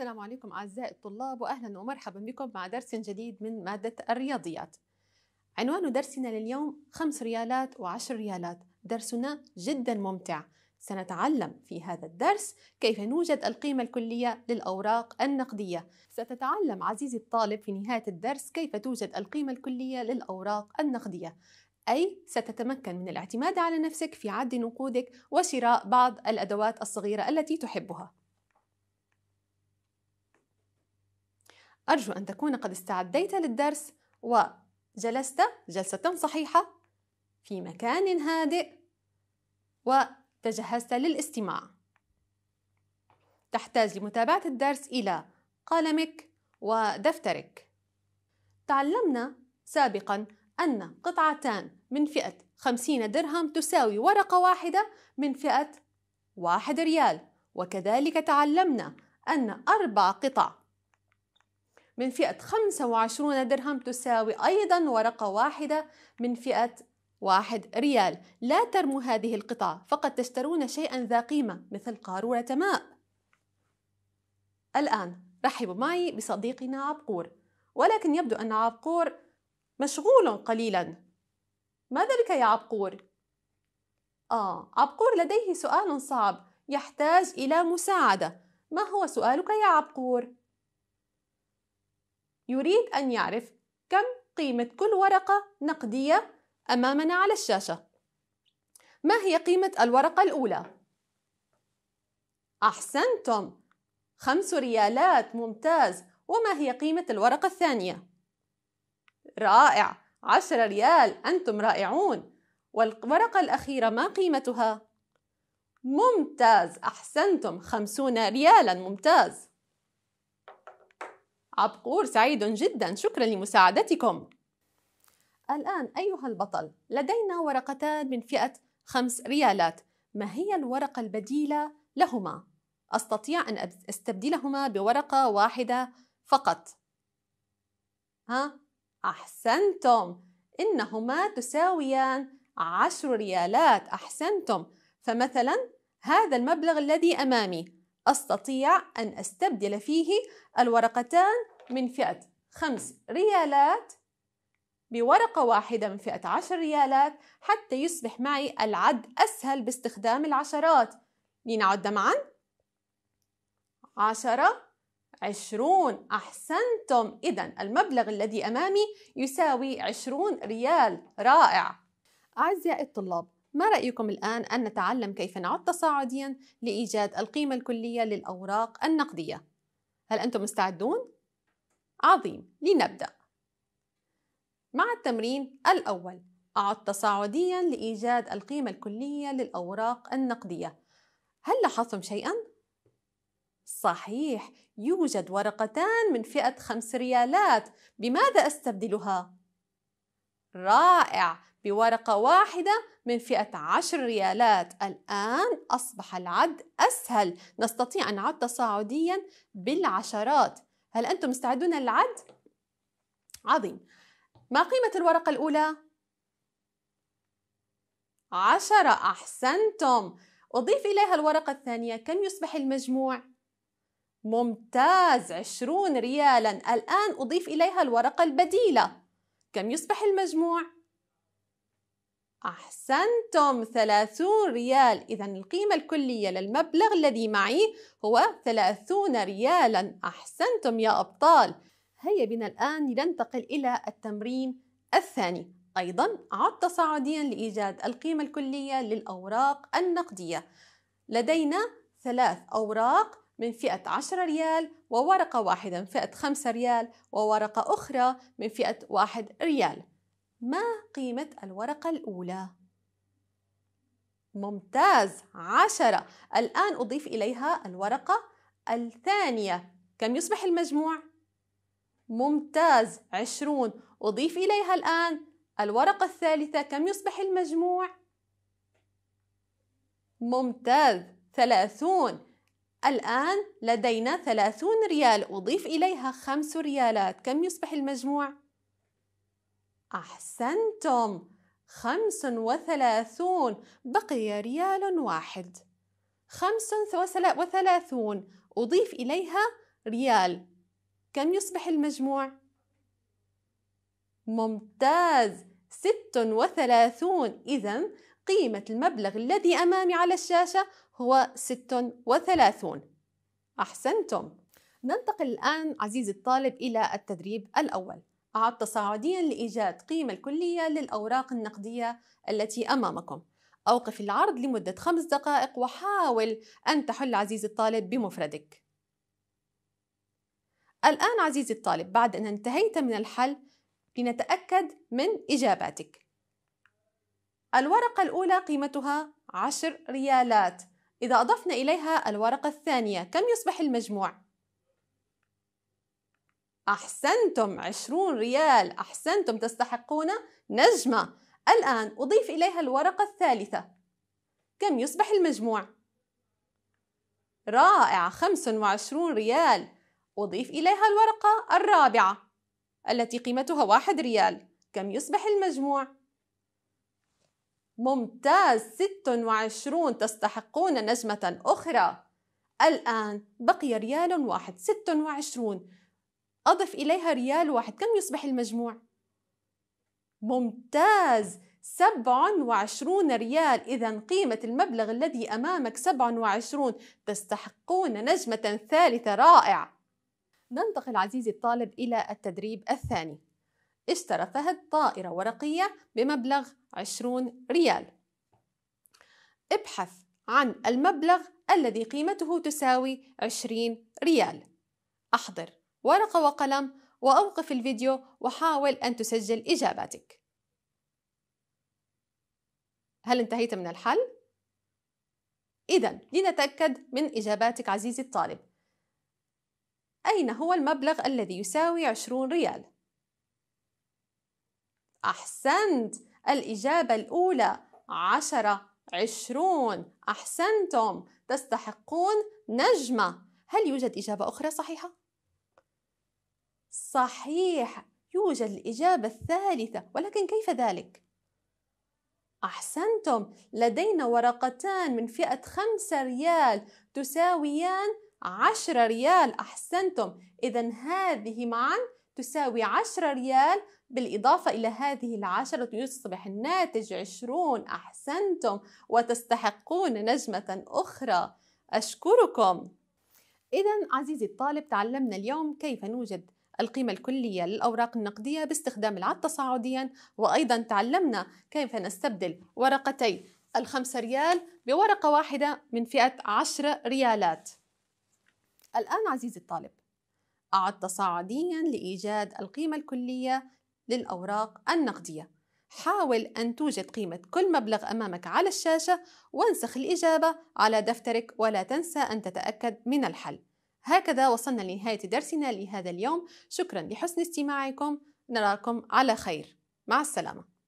السلام عليكم أعزائي الطلاب وأهلا ومرحبا بكم مع درس جديد من مادة الرياضيات عنوان درسنا لليوم خمس ريالات وعشر ريالات درسنا جدا ممتع سنتعلم في هذا الدرس كيف نوجد القيمة الكلية للأوراق النقدية ستتعلم عزيزي الطالب في نهاية الدرس كيف توجد القيمة الكلية للأوراق النقدية أي ستتمكن من الاعتماد على نفسك في عد نقودك وشراء بعض الأدوات الصغيرة التي تحبها أرجو أن تكون قد استعديت للدرس وجلست جلسة صحيحة في مكان هادئ وتجهزت للاستماع. تحتاج لمتابعة الدرس إلى قلمك ودفترك. تعلمنا سابقا أن قطعتان من فئة خمسين درهم تساوي ورقة واحدة من فئة واحد ريال وكذلك تعلمنا أن أربع قطع من فئة 25 درهم تساوي أيضا ورقة واحدة من فئة واحد ريال لا ترموا هذه القطعة فقد تشترون شيئا ذا قيمة مثل قارورة ماء الآن رحبوا معي بصديقنا عبقور ولكن يبدو أن عبقور مشغول قليلا ما ذلك يا عبقور؟ آه عبقور لديه سؤال صعب يحتاج إلى مساعدة ما هو سؤالك يا عبقور؟ يريد أن يعرف كم قيمة كل ورقة نقدية أمامنا على الشاشة ما هي قيمة الورقة الأولى؟ أحسنتم خمس ريالات ممتاز وما هي قيمة الورقة الثانية؟ رائع عشر ريال أنتم رائعون والورقة الأخيرة ما قيمتها؟ ممتاز أحسنتم خمسون ريالا ممتاز أبقور سعيد جدا شكرا لمساعدتكم الآن أيها البطل لدينا ورقتان من فئة خمس ريالات ما هي الورقة البديلة لهما؟ أستطيع أن أستبدلهما بورقة واحدة فقط ها؟ أحسنتم إنهما تساويان عشر ريالات أحسنتم فمثلا هذا المبلغ الذي أمامي أستطيع أن أستبدل فيه الورقتان من فئة خمس ريالات بورقة واحدة من فئة عشر ريالات حتى يصبح معي العد أسهل باستخدام العشرات لنعد معا عشرة عشرون أحسنتم إذا المبلغ الذي أمامي يساوي عشرون ريال رائع أعزائي الطلاب ما رأيكم الآن أن نتعلم كيف نعد تصاعديا لإيجاد القيمة الكلية للأوراق النقدية؟ هل أنتم مستعدون؟ عظيم لنبدأ مع التمرين الأول أعد تصاعديا لإيجاد القيمة الكلية للأوراق النقدية هل لاحظتم شيئا؟ صحيح يوجد ورقتان من فئة خمس ريالات بماذا أستبدلها؟ رائع بورقة واحدة من فئة عشر ريالات الآن أصبح العد أسهل نستطيع أن نعد تصاعديا بالعشرات هل أنتم مستعدون للعد؟ عظيم ما قيمة الورقة الأولى؟ عشرة أحسنتم أضيف إليها الورقة الثانية كم يصبح المجموع؟ ممتاز عشرون ريالا الآن أضيف إليها الورقة البديلة كم يصبح المجموع؟ أحسنتم ثلاثون ريال إذا القيمة الكلية للمبلغ الذي معي هو ثلاثون ريالا أحسنتم يا أبطال هيا بنا الآن لننتقل إلى التمرين الثاني أيضا عد تصاعديا لإيجاد القيمة الكلية للأوراق النقدية لدينا ثلاث أوراق من فئة 10 ريال وورقة واحدة من فئة 5 ريال وورقة أخرى من فئة 1 ريال ما قيمة الورقة الأولى؟ ممتاز عشرة الآن أضيف إليها الورقة الثانية كم يصبح المجموع؟ ممتاز عشرون أضيف إليها الآن الورقة الثالثة كم يصبح المجموع؟ ممتاز ثلاثون الآن لدينا ثلاثون ريال أضيف إليها خمس ريالات كم يصبح المجموع؟ أحسنتم خمس وثلاثون بقي ريال واحد خمس وثلاثون أضيف إليها ريال كم يصبح المجموع؟ ممتاز ست وثلاثون إذا قيمة المبلغ الذي أمامي على الشاشة هو ست وثلاثون أحسنتم ننتقل الآن عزيزي الطالب إلى التدريب الأول أعد تصاعديا لإيجاد قيمة الكلية للأوراق النقدية التي أمامكم أوقف العرض لمدة خمس دقائق وحاول أن تحل عزيزي الطالب بمفردك الآن عزيزي الطالب بعد أن انتهيت من الحل لنتأكد من إجاباتك الورقة الأولى قيمتها عشر ريالات إذا أضفنا إليها الورقة الثانية كم يصبح المجموع؟ أحسنتم عشرون ريال أحسنتم تستحقون نجمة الآن أضيف إليها الورقة الثالثة كم يصبح المجموع؟ رائع خمس وعشرون ريال أضيف إليها الورقة الرابعة التي قيمتها واحد ريال كم يصبح المجموع؟ ممتاز ست وعشرون تستحقون نجمة أخرى الآن بقي ريال واحد ست وعشرون أضف إليها ريال واحد كم يصبح المجموع؟ ممتاز سبع وعشرون ريال إذا قيمة المبلغ الذي أمامك سبع وعشرون تستحقون نجمة ثالثة رائعة ننتقل عزيزي الطالب إلى التدريب الثاني اشترى فهد طائرة ورقية بمبلغ عشرون ريال ابحث عن المبلغ الذي قيمته تساوي عشرين ريال أحضر ورقة وقلم وأوقف الفيديو وحاول أن تسجل إجاباتك هل انتهيت من الحل؟ إذا لنتأكد من إجاباتك عزيزي الطالب أين هو المبلغ الذي يساوي 20 ريال؟ أحسنت الإجابة الأولى عشرة عشرون أحسنتم تستحقون نجمة هل يوجد إجابة أخرى صحيحة؟ صحيح يوجد الإجابة الثالثة ولكن كيف ذلك؟ أحسنتم لدينا ورقتان من فئة خمسة ريال تساويان عشرة ريال أحسنتم إذا هذه معا تساوي عشرة ريال بالإضافة إلى هذه العشرة يصبح الناتج عشرون أحسنتم وتستحقون نجمة أخرى أشكركم إذا عزيزي الطالب تعلمنا اليوم كيف نوجد القيمة الكلية للأوراق النقدية باستخدام العد تصاعديا وأيضا تعلمنا كيف نستبدل ورقتي الخمسة ريال بورقة واحدة من فئة عشر ريالات الآن عزيزي الطالب أعد تصاعديا لإيجاد القيمة الكلية للأوراق النقدية حاول أن توجد قيمة كل مبلغ أمامك على الشاشة وانسخ الإجابة على دفترك ولا تنسى أن تتأكد من الحل هكذا وصلنا لنهاية درسنا لهذا اليوم شكرا لحسن استماعكم نراكم على خير مع السلامة